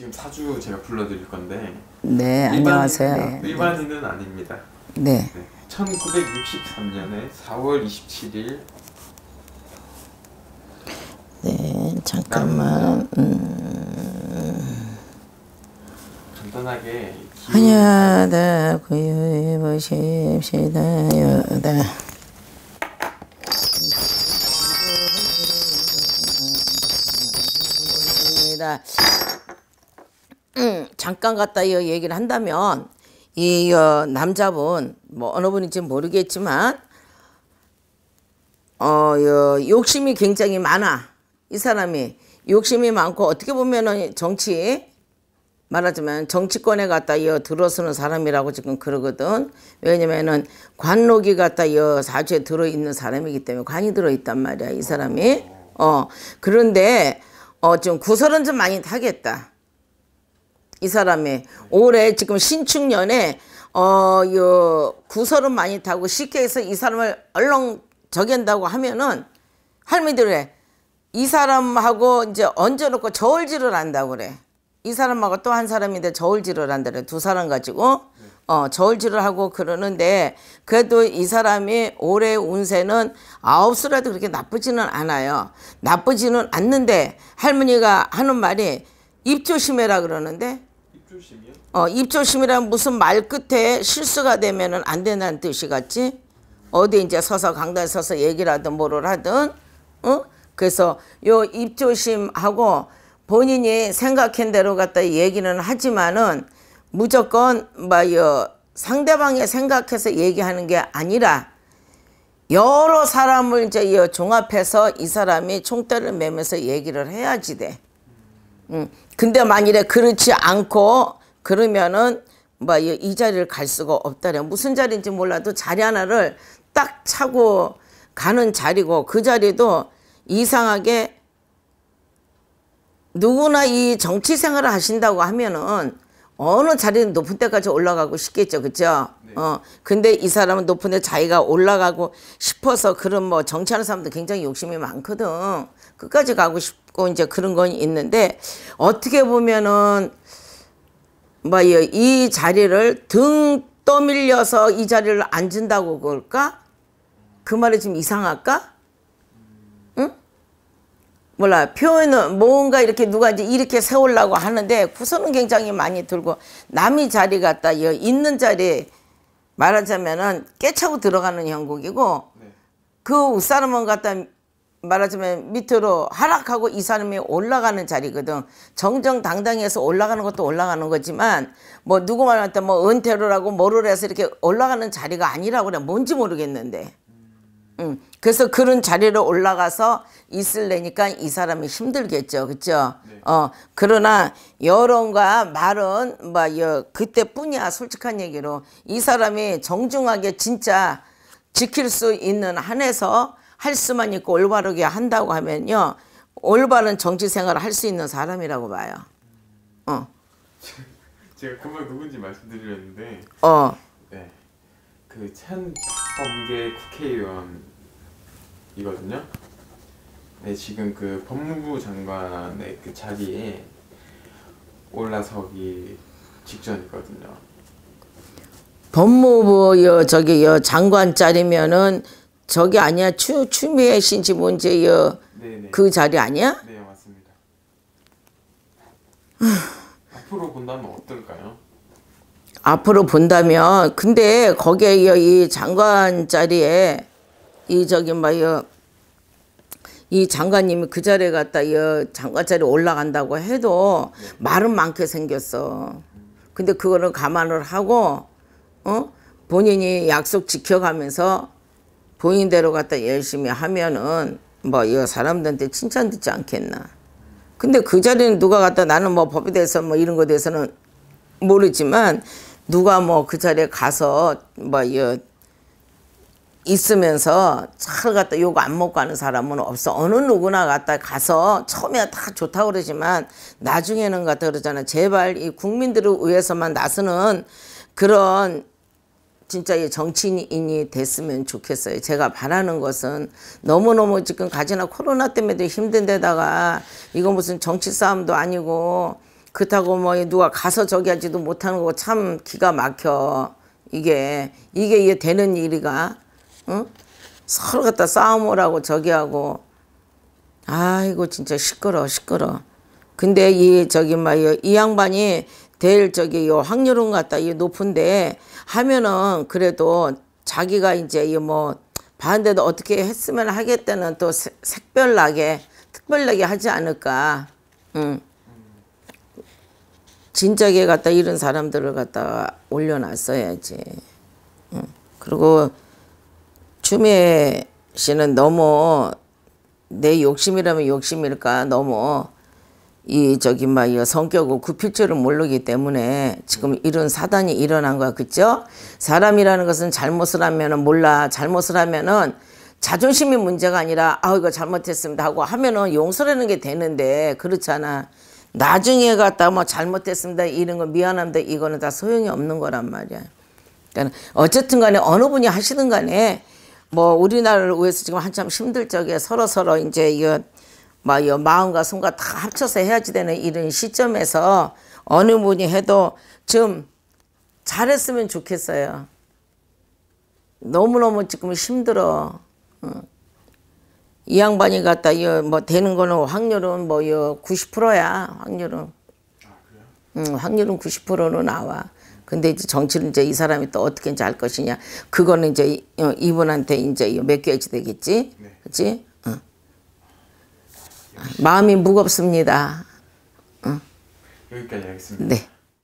지금 사주 제가 불러드릴 건데 네 일반인, 안녕하세요 네, 네. 일반인은 네. 아닙니다 네. 네 1963년에 4월 27일 네 잠깐만 음... 음. 간단하게 하냐다 구유해 보십시다 요다 잠깐 갔다 이 얘기를 한다면 이 어, 남자분 뭐 어느 분인지 모르겠지만 어, 어, 욕심이 굉장히 많아 이 사람이 욕심이 많고 어떻게 보면은 정치 말하자면 정치권에 갖다 이어 들어서는 사람이라고 지금 그러거든. 왜냐면은 관록이 갖다 이어 사주에 들어있는 사람이기 때문에 관이 들어있단 말이야, 이 사람이. 어, 그런데, 어, 좀 구설은 좀 많이 타겠다. 이 사람이 올해 지금 신축년에 어 요 구설은 많이 타고 쉽게 해서 이 사람을 얼렁 저긴다고 하면은 할미들에 이 사람하고 이제 얹어놓고 저울질을 한다고 그래. 이 사람하고 또 한 사람인데 저울질을 한다 그래. 두 사람 가지고 어 저울질을 하고 그러는데 그래도 이 사람이 올해 운세는 아홉 수라도 그렇게 나쁘지는 않아요. 나쁘지는 않는데 할머니가 하는 말이 입 조심해라 그러는데 입조심이요? 어, 입조심이란 무슨 말 끝에 실수가 되면은 안 된다는 뜻이 같지? 어디 이제 서서 강단에 서서 얘기를 하든 뭐를 하든, 어? 그래서 요 입조심하고 본인이 생각한 대로 갖다 얘기는 하지만은 무조건 뭐여 상대방의 생각해서 얘기하는 게 아니라 여러 사람을 이제 종합해서 이 사람이 총대를 매면서 얘기를 해야지 돼. 음. 근데 만일에 그렇지 않고 그러면은 뭐 이 자리를 갈 수가 없다래. 무슨 자리인지 몰라도 자리 하나를 딱 차고 가는 자리고 그 자리도 이상하게 누구나 이 정치 생활을 하신다고 하면은 어느 자리는 높은 데까지 올라가고 싶겠죠. 그죠? 네. 어. 근데 이 사람은 높은 데 자기가 올라가고 싶어서 그런 뭐 정치하는 사람도 굉장히 욕심이 많거든. 끝까지 가고 싶고 이제 그런 건 있는데 어떻게 보면은 뭐 이 자리를 등 떠밀려서 이 자리를 앉은다고 그럴까? 그 말이 좀 이상할까? 몰라 표현은 뭔가 이렇게 누가 이제 이렇게 세우려고 하는데 구설은 굉장히 많이 들고 남이 자리 갖다 있는 자리에 말하자면은 깨차고 들어가는 형국이고 네. 그 사람은 갖다 말하자면 밑으로 하락하고 이 사람이 올라가는 자리거든. 정정당당해서 올라가는 것도 올라가는 거지만 뭐누구말한테뭐 은퇴로라고 뭐를 해서 이렇게 올라가는 자리가 아니라고 그래 뭔지 모르겠는데. 음. 응. 그래서 그런 자리로 올라가서 있을래니까 이 사람이 힘들겠죠. 그죠 네. 어, 그러나 여론과 말은 막 뭐 여, 그때뿐이야 솔직한 얘기로 이 사람이 정중하게 진짜 지킬 수 있는 한에서 할 수만 있고 올바르게 한다고 하면요. 올바른 정치 생활을 할 수 있는 사람이라고 봐요. 어. 제가 그분 누군지 말씀드리려는데 어. 네. 그 찬범계 국회의원 이거든요. 네, 지금 그 법무부 장관의 그 자리에 올라서기 직전이거든요. 법무부 여 저기 여 장관 자리면은 저기 아니야 추 추미애 씨지 뭔지 여그 자리 아니야? 네 맞습니다. 앞으로 본다면 어떨까요? 앞으로 본다면 근데 거기에 이 장관 자리에 이 저기 뭐여 이 장관님이 그 자리에 갔다 이 장관 자리 에 올라간다고 해도 말은 많게 생겼어. 근데 그거를 감안을 하고 어 본인이 약속 지켜가면서 본인대로 갔다 열심히 하면은 뭐 이 사람들한테 칭찬 듣지 않겠나. 근데 그 자리는 누가 갔다 나는 뭐 법에 대해서 뭐 이런 거에 대해서는 모르지만 누가 뭐 그 자리에 가서 뭐이 있으면서 잘 갖다 욕 안 먹고 하는 사람은 없어. 어느 누구나 갖다 가서 처음에 다 좋다고 그러지만 나중에는 갖다 그러잖아. 제발 이 국민들을 위해서만 나서는 그런 진짜 이 정치인이 됐으면 좋겠어요. 제가 바라는 것은 너무너무 지금 가지나 코로나 때문에도 힘든 데다가 이거 무슨 정치 싸움도 아니고 그렇다고 뭐 누가 가서 저기 하지도 못하는 거 참 기가 막혀. 이게 이게 이게 되는 일이가 응? 서로 갖다 싸움을 하고 저기하고 아이고 진짜 시끄러 시끄러. 근데 이 저기 막이 양반이 될 저기 요 확률은 같다 이 높은데 하면은 그래도 자기가 이제 이 뭐 반대도 어떻게 했으면 하겠다는 또 색별나게 특별하게 하지 않을까. 응. 진작에 갖다 이런 사람들을 갖다 올려놨어야지. 응. 그리고 추미애 씨는 너무 내 욕심이라면 욕심일까 너무 이 저기 막이 성격을 굽힐 줄을 모르기 때문에 지금 이런 사단이 일어난 거야 그죠 사람이라는 것은 잘못을 하면은 몰라 잘못을 하면은 자존심이 문제가 아니라 아 이거 잘못했습니다 하고 하면은 용서라는 게 되는데 그렇잖아 나중에 갔다 뭐 잘못했습니다 이런 거 미안합니다 이거는 다 소용이 없는 거란 말이야 그러니까 어쨌든 간에 어느 분이 하시든 간에 뭐 우리나라를 위해서 지금 한참 힘들 적에 서로 서로 이제 이거 막 뭐 마음과 손과 다 합쳐서 해야지 되는 이런 시점에서 어느 분이 해도 좀 잘했으면 좋겠어요. 너무너무 지금 힘들어. 이 양반이 갖다 이뭐 되는 거는 확률은 뭐 90%야. 확률은. 아, 응, 확률은 90%로 나와. 근데 이제 정치를 이제 이 사람이 또 어떻게 이제 할 것이냐. 그거는 이제 어, 이분한테 이제 몇개지 되겠지. 네. 그치? 응. 마음이 무겁습니다. 응. 여기까지 하겠습니다. 네.